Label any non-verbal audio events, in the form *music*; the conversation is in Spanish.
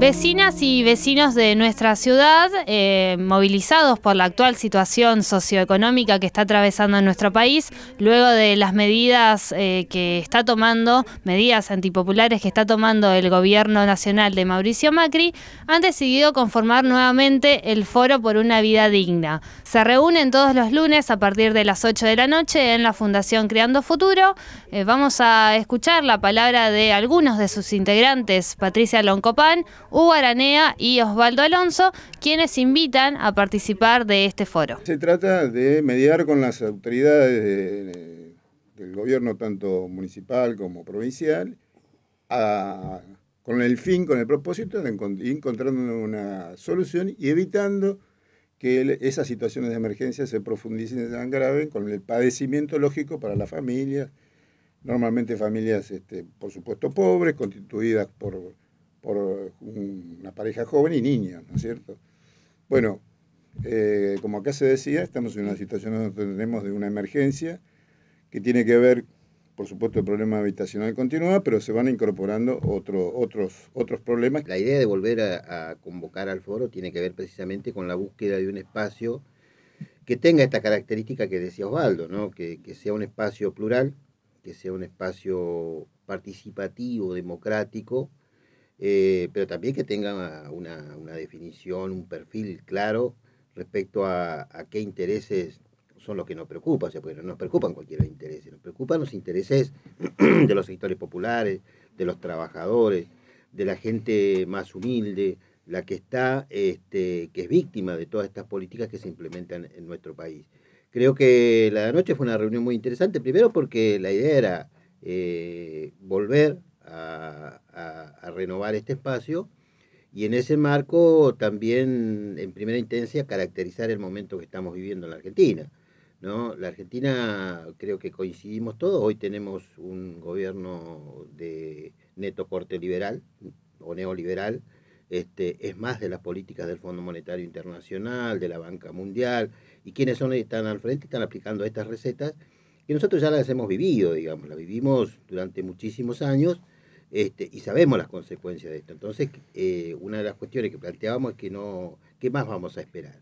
Vecinas y vecinos de nuestra ciudad, eh, movilizados por la actual situación socioeconómica que está atravesando nuestro país, luego de las medidas eh, que está tomando, medidas antipopulares que está tomando el gobierno nacional de Mauricio Macri, han decidido conformar nuevamente el Foro por una Vida Digna. Se reúnen todos los lunes a partir de las 8 de la noche en la Fundación Creando Futuro. Eh, vamos a escuchar la palabra de algunos de sus integrantes, Patricia Loncopán. Hugo Aranea y Osvaldo Alonso, quienes invitan a participar de este foro. Se trata de mediar con las autoridades del gobierno, tanto municipal como provincial, con el fin, con el propósito de encontrar una solución y evitando que esas situaciones de emergencia se profundicen y tan graves, con el padecimiento lógico para las familias, normalmente familias, este, por supuesto, pobres, constituidas por por eh, una pareja joven y niña, ¿no es cierto? Bueno, eh, como acá se decía, estamos en una situación donde tenemos de una emergencia que tiene que ver, por supuesto, el problema habitacional continúa, pero se van incorporando otros, otros problemas. La idea de volver a, convocar al foro tiene que ver precisamente con la búsqueda de un espacio que tenga esta característica que decía Osvaldo, ¿no? que sea un espacio plural, que sea un espacio participativo, democrático, eh, pero también que tengan una, definición, un perfil claro respecto a, qué intereses son los que nos preocupan, o sea, porque no nos preocupan cualquier interés, nos preocupan los intereses *clears throat* de los sectores populares, de los trabajadores, de la gente más humilde, la que está, este, que es víctima de todas estas políticas que se implementan en nuestro país. Creo que la noche fue una reunión muy interesante, primero porque la idea era eh, volver renovar este espacio y en ese marco también, en primera instancia, caracterizar el momento que estamos viviendo en la Argentina. ¿no? La Argentina, creo que coincidimos todos, hoy tenemos un gobierno de neto corte liberal o neoliberal, este, es más de las políticas del Fondo Monetario Internacional, de la Banca Mundial, y quienes son y están al frente están aplicando estas recetas que nosotros ya las hemos vivido, digamos, las vivimos durante muchísimos años este, y sabemos las consecuencias de esto. Entonces, eh, una de las cuestiones que planteábamos es que no, ¿qué más vamos a esperar?